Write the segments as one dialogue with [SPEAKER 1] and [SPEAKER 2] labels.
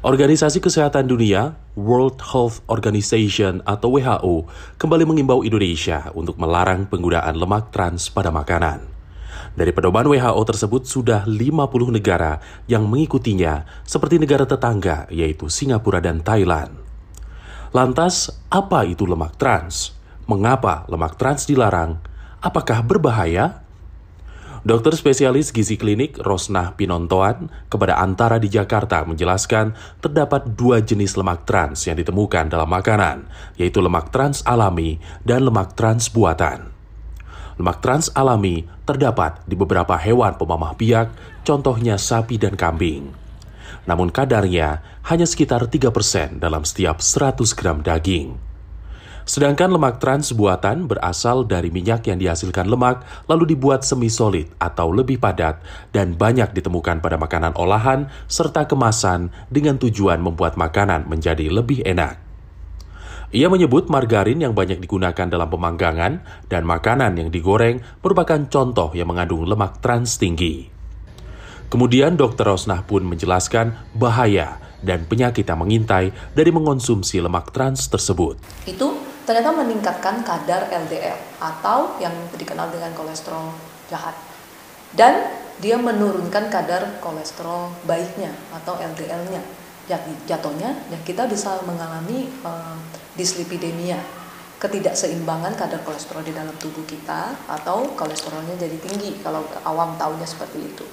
[SPEAKER 1] Organisasi Kesehatan Dunia, World Health Organization atau WHO, kembali mengimbau Indonesia untuk melarang penggunaan lemak trans pada makanan. Dari pedoman WHO tersebut sudah 50 negara yang mengikutinya seperti negara tetangga yaitu Singapura dan Thailand. Lantas, apa itu lemak trans? Mengapa lemak trans dilarang? Apakah berbahaya? Dokter spesialis gizi klinik Rosnah Pinontoan kepada Antara di Jakarta menjelaskan terdapat dua jenis lemak trans yang ditemukan dalam makanan, yaitu lemak trans alami dan lemak trans buatan. Lemak trans alami terdapat di beberapa hewan pemamah biak, contohnya sapi dan kambing. Namun kadarnya hanya sekitar 3% dalam setiap 100 gram daging. Sedangkan lemak trans buatan berasal dari minyak yang dihasilkan lemak lalu dibuat semi-solid atau lebih padat dan banyak ditemukan pada makanan olahan serta kemasan dengan tujuan membuat makanan menjadi lebih enak. Ia menyebut margarin yang banyak digunakan dalam pemanggangan dan makanan yang digoreng merupakan contoh yang mengandung lemak trans tinggi. Kemudian Dr. Rosnah pun menjelaskan bahaya dan penyakit yang mengintai dari mengonsumsi lemak trans tersebut.
[SPEAKER 2] Itu ternyata meningkatkan kadar LDL atau yang dikenal dengan kolesterol jahat. Dan dia menurunkan kadar kolesterol baiknya atau LDL-nya. Jatuhnya ya kita bisa mengalami uh, dislipidemia, ketidakseimbangan kadar kolesterol di dalam tubuh kita atau kolesterolnya jadi tinggi kalau awam tahunya seperti itu.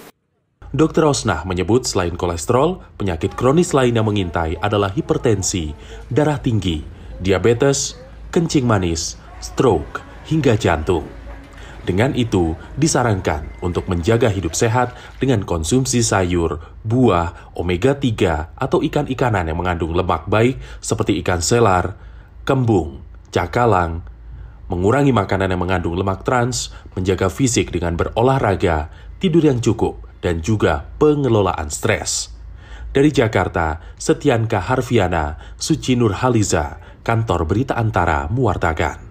[SPEAKER 1] Dr. Osnah menyebut selain kolesterol, penyakit kronis lain yang mengintai adalah hipertensi, darah tinggi, diabetes, kencing manis, stroke, hingga jantung. Dengan itu, disarankan untuk menjaga hidup sehat dengan konsumsi sayur, buah, omega-3, atau ikan-ikanan yang mengandung lemak baik seperti ikan selar, kembung, cakalang, mengurangi makanan yang mengandung lemak trans, menjaga fisik dengan berolahraga, tidur yang cukup, dan juga pengelolaan stres. Dari Jakarta, Setianka Harfiana, Suci Nurhaliza kantor berita Antara mewartakan.